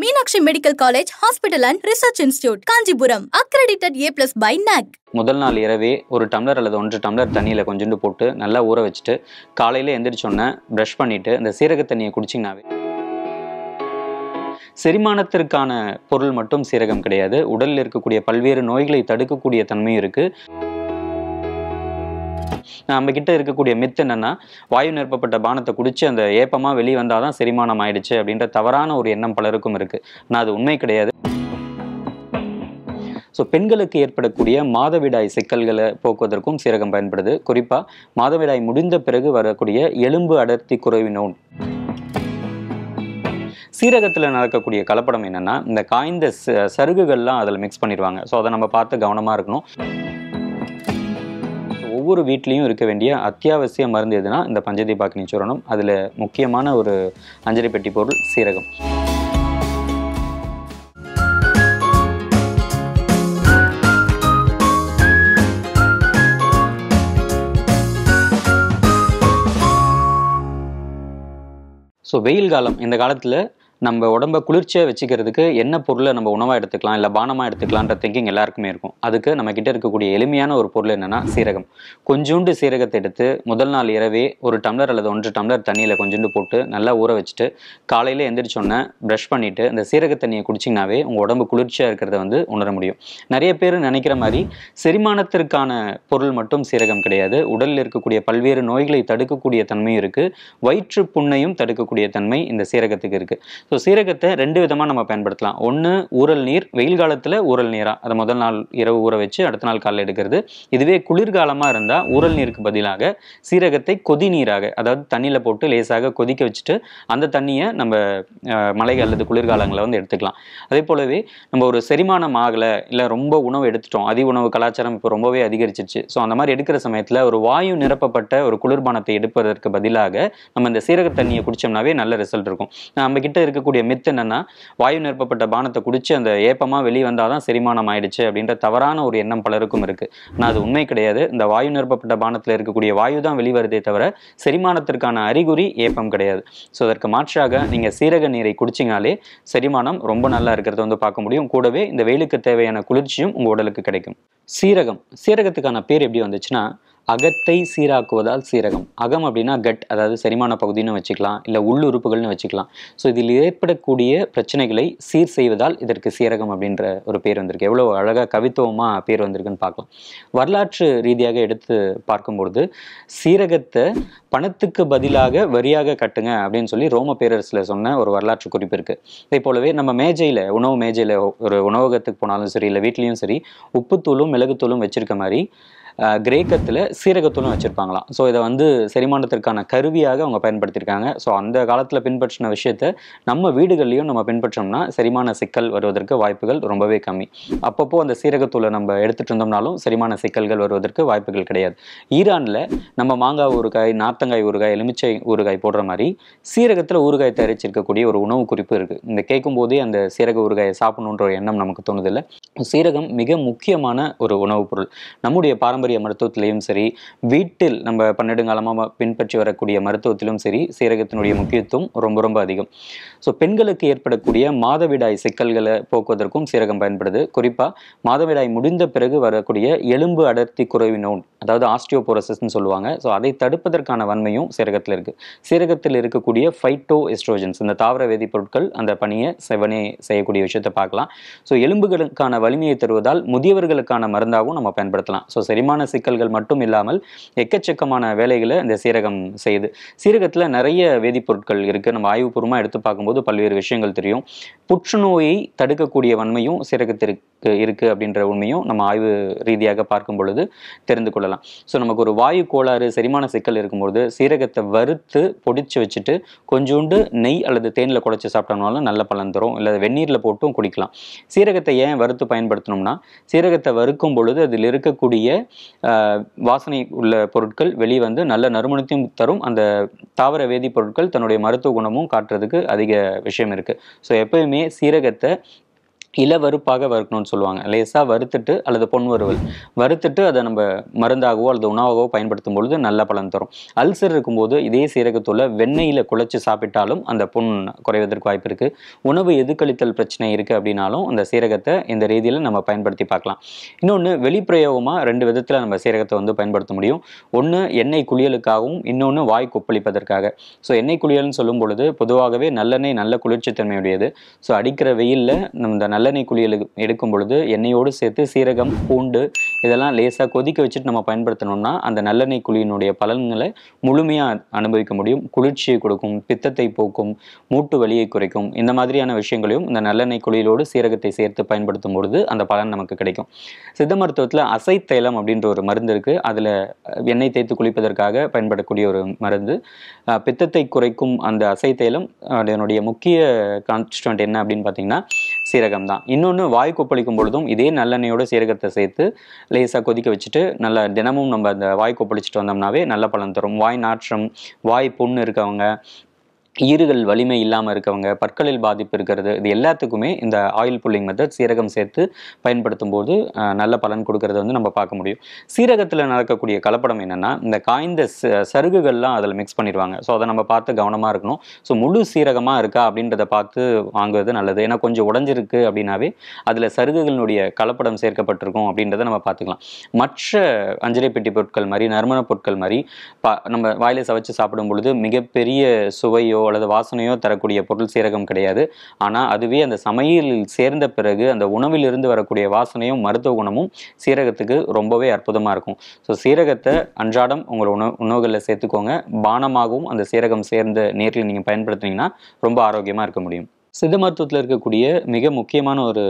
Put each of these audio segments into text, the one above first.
Meenakshi medical college hospital and research institute Kanchipuram accredited A plus by NAAC முதல் நாள் இரவே ஒரு டம்ளர் அல்லது ஒன்று டம்ளர் தண்ணியில் கொஞ்சோண்டு போட்டு நல்லா ஊற வச்சுட்டு காலையில் எந்திரிச்சோன்னே ப்ரஷ் பண்ணிவிட்டு அந்த சீரக தண்ணியை குடிச்சிங்கனாவே செரிமானத்திற்கான பொருள் மட்டும் சீரகம் கிடையாது உடலில் இருக்கக்கூடிய பல்வேறு நோய்களை தடுக்கக்கூடிய தன்மையும் இருக்குது நம்ம கிட்ட இருக்கக்கூடிய மித் என்னன்னா வாயு நிரப்பப்பட்ட பானத்தை குடிச்சு அந்த ஏப்பமா வெளியே வந்தாதான் செரிமானம் ஆயிடுச்சு அப்படின்ற தவறான ஒரு எண்ணம் பலருக்கும் இருக்கு ஆனா அது உண்மை கிடையாது ஸோ பெண்களுக்கு ஏற்படக்கூடிய மாதவிடாய் சிக்கல்களை போக்குவதற்கும் சீரகம் பயன்படுது குறிப்பாக மாதவிடாய் முடிந்த பிறகு வரக்கூடிய எலும்பு அடர்த்தி குறைவு நோன் சீரகத்தில் நடக்கக்கூடிய கலப்படம் என்னென்னா இந்த காய்ந்த சருகுகள்லாம் அதில் மிக்ஸ் பண்ணிடுவாங்க ஸோ அதை நம்ம பார்த்து கவனமாக இருக்கணும் ஒவ்வொரு வீட்லேயும் இருக்க வேண்டிய அத்தியாவசிய மருந்து எதுனா இந்த பஞ்சதீபாக்கினி சுரணம் அதில் முக்கியமான ஒரு அஞ்சலி பெட்டி பொருள் சீரகம் ஸோ வெயில் காலம் இந்த காலத்தில் நம்ம உடம்ப குளிர்ச்சியாக வச்சுக்கிறதுக்கு என்ன பொருளை நம்ம உணவாக எடுத்துக்கலாம் இல்லை பானமாக எடுத்துக்கலான்ற திங்கிங் எல்லாருக்குமே இருக்கும் அதுக்கு நம்ம கிட்ட இருக்கக்கூடிய எளிமையான ஒரு பொருள் என்னென்னா சீரகம் கொஞ்சோண்டு சீரகத்தை எடுத்து முதல் நாள் இரவே ஒரு டம்ளர் அல்லது ஒன்று டம்ளர் தண்ணியில் கொஞ்சோண்டு போட்டு நல்லா ஊற வச்சுட்டு காலையில் எந்திரிச்சோன்னே ப்ரஷ் பண்ணிவிட்டு அந்த சீரக தண்ணியை குடிச்சிங்கனாவே உங்கள் உடம்பு குளிர்ச்சியாக இருக்கிறத வந்து உணர முடியும் நிறைய பேர் நினைக்கிற மாதிரி செரிமானத்திற்கான பொருள் மட்டும் சீரகம் கிடையாது உடலில் இருக்கக்கூடிய பல்வேறு நோய்களை தடுக்கக்கூடிய தன்மையும் இருக்குது வயிற்று புண்ணையும் தடுக்கக்கூடிய தன்மை இந்த சீரகத்துக்கு இருக்குது ஸோ சீரகத்தை ரெண்டு விதமாக நம்ம பயன்படுத்தலாம் ஒன்று ஊரல் நீர் வெயில் காலத்தில் ஊரல் நீராக அதை முதல் நாள் இரவு ஊற வச்சு அடுத்த நாள் காலையில் எடுக்கிறது இதுவே குளிர்காலமாக இருந்தால் ஊரல் நீருக்கு பதிலாக சீரகத்தை கொதி நீராக அதாவது தண்ணியில் போட்டு லேசாக கொதிக்க வச்சுட்டு அந்த தண்ணியை நம்ம மழை அல்லது குளிர்காலங்களில் வந்து எடுத்துக்கலாம் அதே போலவே நம்ம ஒரு செரிமானம் ஆகலை இல்லை ரொம்ப உணவு எடுத்துட்டோம் அதி உணவு கலாச்சாரம் இப்போ ரொம்பவே அதிகரிச்சிருச்சு ஸோ அந்த மாதிரி எடுக்கிற சமயத்தில் ஒரு வாயு நிரப்பப்பட்ட ஒரு குளிர்பானத்தை எடுப்பதற்கு பதிலாக நம்ம இந்த சீரக தண்ணியை குடித்தோம்னாவே நல்ல ரிசல்ட் இருக்கும் நம்ம கிட்ட இருக்க இருக்கக்கூடிய மித் என்னன்னா வாயு நிரப்பப்பட்ட பானத்தை குடிச்சு அந்த ஏப்பமா வெளியே வந்தாதான் செரிமானம் ஆயிடுச்சு அப்படின்ற தவறான ஒரு எண்ணம் பலருக்கும் இருக்கு ஆனா அது உண்மை கிடையாது இந்த வாயு நிரப்பப்பட்ட பானத்துல இருக்கக்கூடிய வாயு தான் வெளிவருதே தவிர செரிமானத்திற்கான அறிகுறி ஏப்பம் கிடையாது ஸோ அதற்கு மாற்றாக நீங்க சீரக நீரை குடிச்சிங்கனாலே செரிமானம் ரொம்ப நல்லா இருக்கிறத வந்து பார்க்க முடியும் கூடவே இந்த வெயிலுக்கு தேவையான குளிர்ச்சியும் உங்க உடலுக்கு கிடைக்கும் சீரகம் சீரகத்துக்கான பேர் எப்படி வந்துச்சுன்னா அகத்தை சீராக்குவதால் சீரகம் அகம் அப்படின்னா கட் அதாவது செரிமான பகுதின்னு வச்சுக்கலாம் இல்லை உள்ளுறுப்புகள்னு வச்சுக்கலாம் ஸோ இதில் ஏற்படக்கூடிய பிரச்சனைகளை சீர் செய்வதால் இதற்கு சீரகம் அப்படின்ற ஒரு பேர் வந்திருக்கு எவ்வளோ அழகாக கவித்துவமாக பேர் வந்திருக்குன்னு பார்க்கலாம் வரலாற்று ரீதியாக எடுத்து பார்க்கும்பொழுது சீரகத்தை பணத்துக்கு பதிலாக வரியாக கட்டுங்க அப்படின்னு சொல்லி ரோம பேரரசில் சொன்ன ஒரு வரலாற்று குறிப்பு இருக்குது இதே போலவே நம்ம மேஜையில் உணவு மேஜையில் ஒரு உணவகத்துக்கு போனாலும் சரி இல்லை வீட்லேயும் சரி உப்புத்தூளும் மிளகுத்தூளும் வச்சுருக்க மாதிரி கிரேக்கத்தில் சீரகத்தூளும் வச்சுருப்பாங்களாம் ஸோ இதை வந்து செரிமானத்திற்கான கருவியாக அவங்க பயன்படுத்தியிருக்காங்க ஸோ அந்த காலத்தில் பின்பற்றின விஷயத்தை நம்ம வீடுகள்லையும் நம்ம பின்பற்றோம்னா செரிமான சிக்கல் வருவதற்கு வாய்ப்புகள் ரொம்பவே கம்மி அப்பப்போ அந்த சீரகத்தூளை நம்ம எடுத்துகிட்டு இருந்தோம்னாலும் செரிமான சிக்கல்கள் வருவதற்கு வாய்ப்புகள் கிடையாது ஈரானில் நம்ம மாங்காய் ஊறுகாய் நார்த்தங்காய் ஊறுகாய் எலுமிச்சை ஊறுகாய் போடுற மாதிரி சீரகத்தில் ஊறுகாய் தயாரிச்சிருக்கக்கூடிய ஒரு உணவு குறிப்பு இருக்குது இந்த கேட்கும் போதே அந்த சீரக ஊறுகாயை சாப்பிடணுன்ற எண்ணம் நமக்கு தோணுதில்லை சீரகம் மிக முக்கியமான ஒரு உணவுப் பொருள் நம்முடைய பாரம்பரிய பாரம்பரிய மருத்துவத்திலையும் சரி வீட்டில் நம்ம பன்னெடுங்காலமாக பின்பற்றி வரக்கூடிய மருத்துவத்திலும் சரி சீரகத்தினுடைய முக்கியத்துவம் ரொம்ப ரொம்ப அதிகம் ஸோ பெண்களுக்கு ஏற்படக்கூடிய மாதவிடாய் சிக்கல்களை போக்குவதற்கும் சீரகம் பயன்படுது குறிப்பாக மாதவிடாய் முடிந்த பிறகு வரக்கூடிய எலும்பு அடர்த்தி குறைவு நோன் அதாவது ஆஸ்டியோபோரசிஸ்ன்னு சொல்லுவாங்க ஸோ அதை தடுப்பதற்கான வன்மையும் சீரகத்தில் இருக்குது சீரகத்தில் இருக்கக்கூடிய ஃபைட்டோ எஸ்ட்ரோஜன்ஸ் இந்த தாவர வேதிப்பொருட்கள் அந்த பணியை செவனே செய்யக்கூடிய விஷயத்தை பார்க்கலாம் ஸோ எலும்புகளுக்கான வலிமையை தருவதால் முதியவர்களுக்கான மருந்தாகவும் நம்ம பயன்படுத்தலாம் ஸோ செரிமான கடுமையான சிக்கல்கள் மட்டும் இல்லாமல் எக்கச்சக்கமான வேலைகளை இந்த சீரகம் செய்யுது சீரகத்தில் நிறைய வேதிப்பொருட்கள் இருக்குது நம்ம ஆய்வுபூர்வமாக எடுத்து பார்க்கும்போது பல்வேறு விஷயங்கள் தெரியும் புற்றுநோயை தடுக்கக்கூடிய வன்மையும் சீரகத்திற்கு இருக்குது அப்படின்ற உண்மையும் நம்ம ஆய்வு ரீதியாக பார்க்கும் பொழுது தெரிந்து கொள்ளலாம் ஸோ நமக்கு ஒரு வாயு கோளாறு செரிமான சிக்கல் இருக்கும்பொழுது சீரகத்தை வறுத்து பொடிச்சு வச்சுட்டு கொஞ்சோண்டு நெய் அல்லது தேனில் குழச்சி சாப்பிட்டோம்னாலும் நல்ல பலன் தரும் இல்லை வெந்நீரில் போட்டும் குடிக்கலாம் சீரகத்தை ஏன் வறுத்து பயன்படுத்தணும்னா சீரகத்தை வறுக்கும் பொழுது அதில் இருக்கக்கூடிய வாசனை உள்ள பொருட்கள் வெளியே வந்து நல்ல நறுமணத்தையும் தரும் அந்த தாவர வேதிப்பொருட்கள் தன்னுடைய மருத்துவ குணமும் காட்டுறதுக்கு அதிக விஷயம் இருக்குது ஸோ எப்பயுமே சீரகத்தை இளவறுப்பாக வறுக்கணும்னு சொல்லுவாங்க லேசாக வறுத்துட்டு அல்லது பொன் வறுவல் வறுத்துட்டு அதை நம்ம மருந்தாகவோ அல்லது உணவாகவோ பயன்படுத்தும் பொழுது நல்ல பலன் தரும் அல்சர் இருக்கும்போது இதே சீரகத்தூள் வெண்ணெயில் குழைச்சி சாப்பிட்டாலும் அந்த புண் குறைவதற்கு வாய்ப்பு இருக்குது உணவு எதுக்களித்தல் பிரச்சனை இருக்குது அப்படின்னாலும் அந்த சீரகத்தை இந்த ரீதியில் நம்ம பயன்படுத்தி பார்க்கலாம் இன்னொன்று வெளிப்பிரயோகமாக ரெண்டு விதத்தில் நம்ம சீரகத்தை வந்து பயன்படுத்த முடியும் ஒன்று எண்ணெய் குளியலுக்காகவும் இன்னொன்று வாய் கொப்பளிப்பதற்காக ஸோ எண்ணெய் குளியல்னு சொல்லும் பொழுது பொதுவாகவே நல்லெண்ணெய் நல்ல குளிர்ச்சித்தன்மையுடையது ஸோ அடிக்கிற வெயிலில் நம்ம நல்லெண்ணெய் குளியல் எடுக்கும் பொழுது எண்ணெயோடு சேர்த்து சீரகம் பூண்டு இதெல்லாம் லேசாக கொதிக்க வச்சுட்டு நம்ம பயன்படுத்தணும்னா அந்த நல்லெண்ணெய் குழியினுடைய பலன்களை முழுமையாக அனுபவிக்க முடியும் குளிர்ச்சியை கொடுக்கும் பித்தத்தை போக்கும் மூட்டு வலியை குறைக்கும் இந்த மாதிரியான விஷயங்களையும் இந்த நல்லெண்ணெய் குழியிலோடு சீரகத்தை சேர்த்து பயன்படுத்தும் பொழுது அந்த பலன் நமக்கு கிடைக்கும் சித்த மருத்துவத்தில் அசை தைலம் அப்படின்ற ஒரு மருந்து இருக்குது அதில் எண்ணெய் தேய்த்து குளிப்பதற்காக பயன்படக்கூடிய ஒரு மருந்து பித்தத்தை குறைக்கும் அந்த அசை தைலம் அதனுடைய முக்கிய கான்ஸ்டுவன்ட் என்ன அப்படின்னு பார்த்தீங்கன்னா சீரகம் விஷயம் தான் இன்னொன்று வாய் கொப்பளிக்கும் பொழுதும் இதே நல்லெண்ணெயோட சீரகத்தை சேர்த்து லேசாக கொதிக்க வச்சுட்டு நல்லா தினமும் நம்ம அந்த வாய் கொப்பளிச்சுட்டு வந்தோம்னாவே நல்ல பலன் தரும் வாய் நாற்றம் வாய் புண்ணு இருக்கவங்க ஈறுகள் வலிமை இல்லாமல் இருக்கவங்க பற்களில் பாதிப்பு இருக்கிறது இது எல்லாத்துக்குமே இந்த ஆயில் புல்லிங் மெத்தட் சீரகம் சேர்த்து பயன்படுத்தும் போது நல்ல பலன் கொடுக்கறத வந்து நம்ம பார்க்க முடியும் சீரகத்தில் நடக்கக்கூடிய கலப்படம் என்னென்னா இந்த காய்ந்த சருகுகள்லாம் அதில் மிக்ஸ் பண்ணிடுவாங்க ஸோ அதை நம்ம பார்த்து கவனமாக இருக்கணும் ஸோ முழு சீரகமாக இருக்கா அப்படின்றத பார்த்து வாங்குவது நல்லது ஏன்னா கொஞ்சம் உடஞ்சிருக்கு அப்படின்னாவே அதில் சருகுகளினுடைய கலப்படம் சேர்க்கப்பட்டிருக்கும் அப்படின்றத நம்ம பார்த்துக்கலாம் மற்ற அஞ்சலி பெட்டி பொருட்கள் மாதிரி நறுமண பொருட்கள் மாதிரி பா நம்ம வாயிலை சவைச்சு சாப்பிடும் பொழுது மிகப்பெரிய சுவையோ அல்லது வாசனையோ தரக்கூடிய பொருள் சீரகம் கிடையாது ஆனால் அதுவே அந்த சமையலில் சேர்ந்த பிறகு அந்த உணவிலிருந்து வரக்கூடிய வாசனையும் மருத்துவ குணமும் சீரகத்துக்கு ரொம்பவே அற்புதமாக இருக்கும் ஸோ சீரகத்தை அன்றாடம் உங்கள் உணவு உணவுகளில் சேர்த்துக்கோங்க பானமாகவும் அந்த சீரகம் சேர்ந்த நீரில் நீங்கள் பயன்படுத்துனீங்கன்னா ரொம்ப ஆரோக்கியமாக இருக்க முடியும் சித்த மருத்துவத்தில் இருக்கக்கூடிய மிக முக்கியமான ஒரு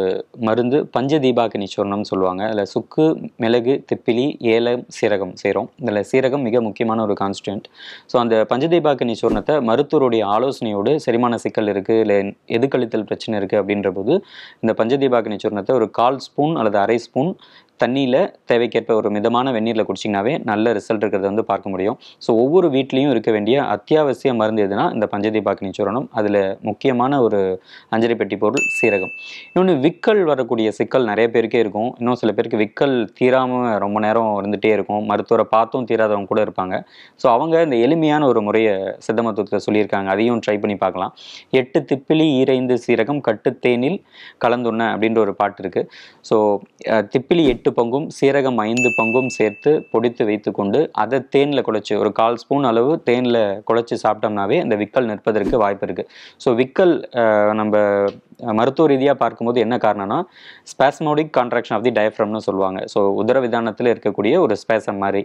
மருந்து பஞ்ச தீபாக்கினி சூர்ணம்னு சொல்லுவாங்க அதில் சுக்கு மிளகு திப்பிலி ஏலம் சீரகம் செய்கிறோம் இதில் சீரகம் மிக முக்கியமான ஒரு கான்ஸ்டன்ட் ஸோ அந்த பஞ்ச தீபாக்கினி சூர்ணத்தை மருத்துவருடைய ஆலோசனையோடு செரிமான சிக்கல் இருக்குது இல்லை எதுக்கழுத்தல் பிரச்சனை இருக்குது அப்படின்ற போது இந்த பஞ்ச தீபாக்கினி சூர்ணத்தை ஒரு கால் ஸ்பூன் அல்லது அரை ஸ்பூன் தண்ணியில் தேவைக்கேற்ப ஒரு மிதமான வெந்நீரில் குடிச்சிங்கனாவே நல்ல ரிசல்ட் இருக்கிறத வந்து பார்க்க முடியும் ஸோ ஒவ்வொரு வீட்லேயும் இருக்க வேண்டிய அத்தியாவசிய மருந்து எதுனா இந்த பஞ்சதீபாக்கினி சூரணம் அதில் முக்கியமான ஒரு அஞ்சரை பெட்டி பொருள் சீரகம் இன்னொன்று விக்கல் வரக்கூடிய சிக்கல் நிறைய பேருக்கே இருக்கும் இன்னும் சில பேருக்கு விக்கல் தீராமல் ரொம்ப நேரம் இருந்துகிட்டே இருக்கும் மருத்துவரை பார்த்தும் தீராதவங்க கூட இருப்பாங்க ஸோ அவங்க இந்த எளிமையான ஒரு முறையை சித்த மருத்துவத்தில் சொல்லியிருக்காங்க அதையும் ட்ரை பண்ணி பார்க்கலாம் எட்டு திப்பிலி ஈரைந்து சீரகம் கட்டு தேனில் கலந்துண்ண அப்படின்ற ஒரு பாட்டு இருக்குது ஸோ திப்பிலி எட்டு எட்டு பங்கும் சீரகம் ஐந்து பங்கும் சேர்த்து பொடித்து வைத்துக்கொண்டு அதை தேனில் குழைச்சி ஒரு கால் ஸ்பூன் அளவு தேனில் குழைச்சி சாப்பிட்டோம்னாவே அந்த விக்கல் நிற்பதற்கு வாய்ப்பு இருக்குது ஸோ விக்கல் நம்ம மருத்துவ ரீதியாக பார்க்கும்போது என்ன காரணம்னா ஸ்பேஸ்மோடிக் கான்ட்ராக்ஷன் ஆஃப் தி டயஃப்ரம்னு சொல்லுவாங்க ஸோ விதானத்தில் இருக்கக்கூடிய ஒரு ஸ்பேசம் மாதிரி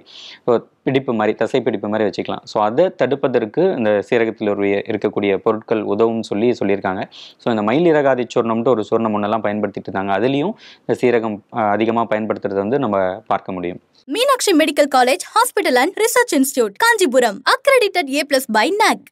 பிடிப்பு மாதிரி தசை பிடிப்பு மாதிரி வச்சுக்கலாம் ஸோ அதை தடுப்பதற்கு இந்த சீரகத்தில் இருக்கக்கூடிய பொருட்கள் உதவும் சொல்லி சொல்லியிருக்காங்க ஸோ இந்த மயில் இறகாதி சொர்ணம்ட்டு ஒரு சூர்ணம் ஒன்றெல்லாம் பயன்படுத்திட்டு இருந்தாங்க அதுலேயும் இந்த சீரகம் அதிகமாக பயன்படுத்துறது வந்து நம்ம பார்க்க முடியும் Meenakshi medical college hospital and research institute Kanchipuram accredited A plus by knock